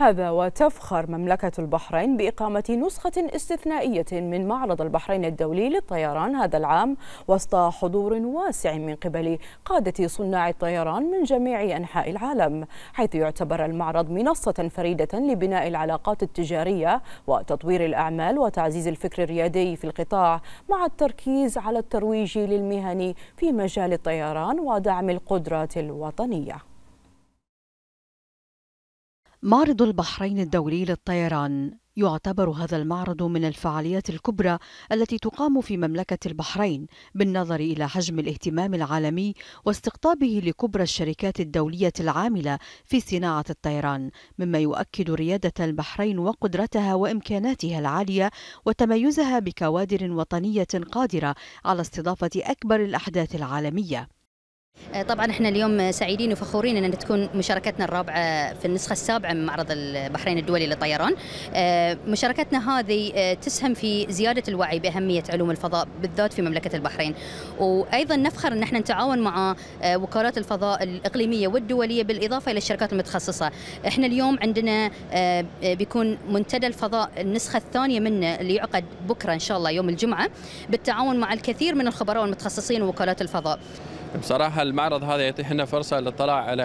هذا وتفخر مملكة البحرين بإقامة نسخة استثنائية من معرض البحرين الدولي للطيران هذا العام وسط حضور واسع من قبل قادة صناع الطيران من جميع أنحاء العالم حيث يعتبر المعرض منصة فريدة لبناء العلاقات التجارية وتطوير الأعمال وتعزيز الفكر الريادي في القطاع مع التركيز على الترويج للمهن في مجال الطيران ودعم القدرات الوطنية معرض البحرين الدولي للطيران يعتبر هذا المعرض من الفعاليات الكبرى التي تقام في مملكة البحرين بالنظر إلى حجم الاهتمام العالمي واستقطابه لكبرى الشركات الدولية العاملة في صناعة الطيران مما يؤكد ريادة البحرين وقدرتها وإمكاناتها العالية وتميزها بكوادر وطنية قادرة على استضافة أكبر الأحداث العالمية آه، طبعا احنا اليوم سعيدين وفخورين ان تكون مشاركتنا الرابعه في النسخه السابعه من معرض البحرين الدولي للطيران. آه، مشاركتنا هذه آه، تسهم في زياده الوعي باهميه علوم الفضاء بالذات في مملكه البحرين. وايضا نفخر ان احنا نتعاون مع وكالات الفضاء الاقليميه والدوليه بالاضافه الى الشركات المتخصصه. احنا اليوم عندنا بيكون منتدى الفضاء النسخه الثانيه منه اللي يعقد بكره ان شاء الله يوم الجمعه بالتعاون مع الكثير من الخبراء والمتخصصين ووكالات الفضاء. بصراحة المعرض هذا يتيحنا فرصة للاطلاع على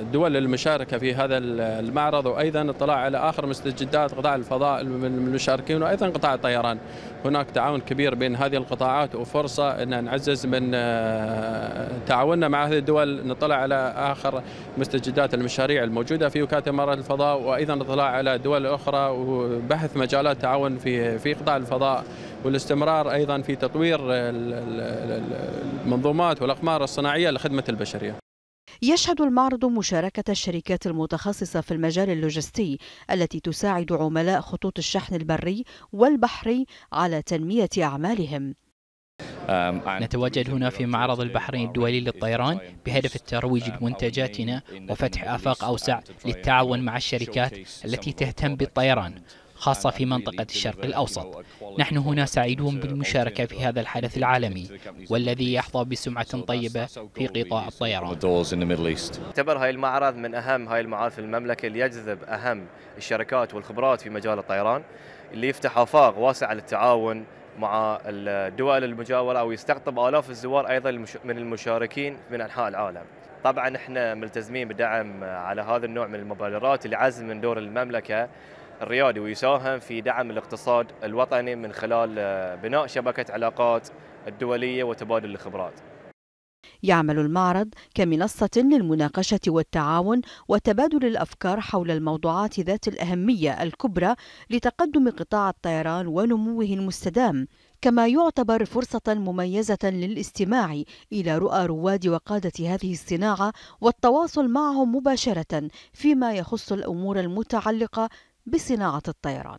الدول المشاركة في هذا المعرض وأيضا الطلاع على آخر مستجدات قطاع الفضاء المشاركين وأيضا قطاع الطيران هناك تعاون كبير بين هذه القطاعات وفرصة أن نعزز من آه، تعاوننا مع هذه الدول نطلع على اخر مستجدات المشاريع الموجوده في وكاله امارات الفضاء وايضا نطلع على دول اخرى وبحث مجالات تعاون في في قطاع الفضاء والاستمرار ايضا في تطوير المنظومات والاقمار الصناعيه لخدمه البشريه. يشهد المعرض مشاركة الشركات المتخصصة في المجال اللوجستي التي تساعد عملاء خطوط الشحن البري والبحري على تنمية أعمالهم. نتواجد هنا في معرض البحرين الدولي للطيران بهدف الترويج لمنتجاتنا وفتح آفاق أوسع للتعاون مع الشركات التي تهتم بالطيران خاصة في منطقة الشرق الأوسط نحن هنا سعيدون بالمشاركة في هذا الحدث العالمي والذي يحظى بسمعة طيبة في قطاع الطيران يعتبر هاي المعرض من أهم هاي المعارض في المملكة اللي يجذب أهم الشركات والخبرات في مجال الطيران اللي يفتح آفاق واسعة للتعاون مع الدول المجاورة أو يستقطب آلاف الزوار أيضا من المشاركين من أنحاء العالم طبعا احنا ملتزمين بدعم على هذا النوع من المبادرات اللي عزم من دور المملكة الريادي ويساهم في دعم الاقتصاد الوطني من خلال آه، بناء شبكة علاقات الدولية وتبادل الخبرات يعمل المعرض كمنصة للمناقشة والتعاون وتبادل الأفكار حول الموضوعات ذات الأهمية الكبرى لتقدم قطاع الطيران ونموه المستدام كما يعتبر فرصة مميزة للاستماع إلى رؤى رواد وقادة هذه الصناعة والتواصل معهم مباشرة فيما يخص الأمور المتعلقة بصناعة الطيران